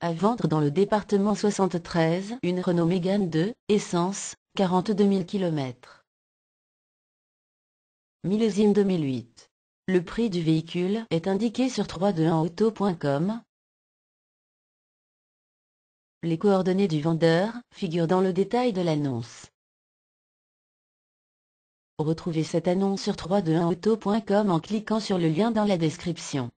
À vendre dans le département 73 une Renault Mégane 2, essence, 42 000 km. Millésime 2008. Le prix du véhicule est indiqué sur 321auto.com. Les coordonnées du vendeur figurent dans le détail de l'annonce. Retrouvez cette annonce sur 321auto.com en cliquant sur le lien dans la description.